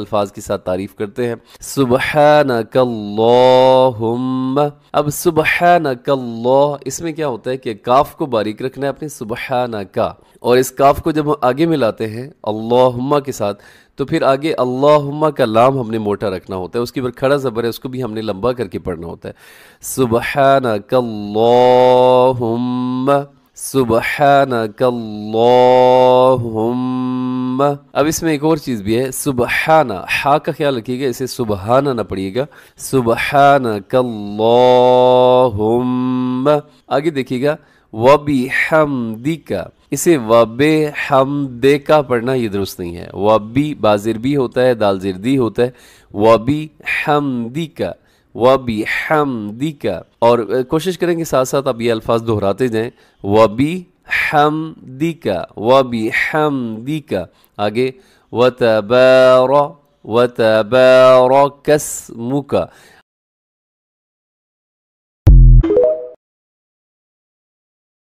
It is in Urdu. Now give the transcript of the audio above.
الفاظ کے ساتھ تعریف کرتے ہیں اب سبحانک اللہ اس میں کیا ہوتا ہے کہ کاف کو باریک رکھنا ہے اپنے اور اس کاف کو جب ہم آگے ملاتے ہیں اللہم کے ساتھ تو پھر آگے اللہم کا لام ہم نے موٹا رکھنا ہوتا ہے اس کی پر کھڑا زبر ہے اس کو بھی ہم نے لمبا کر کے پڑھنا ہوتا ہے سبحانک اللہم کلو ہوم اب اس میں ایک اور چیز بھی ہے سبحانہ ہا کا خیال رکھیے گا اسے سبحانہ نہ پڑھیے گا سب نل آگے دیکھیے گا وبی اسے وب حمد کا پڑھنا یہ درست نہیں ہے وبی بازر بھی ہوتا ہے دال زردی ہوتا ہے وبی ہم کا و بی ہم دیکشش کریں کہ ساتھ ساتھ آپ یہ الفاظ دہراتے جائیں و بی ہم دیکا آگے و تس مکا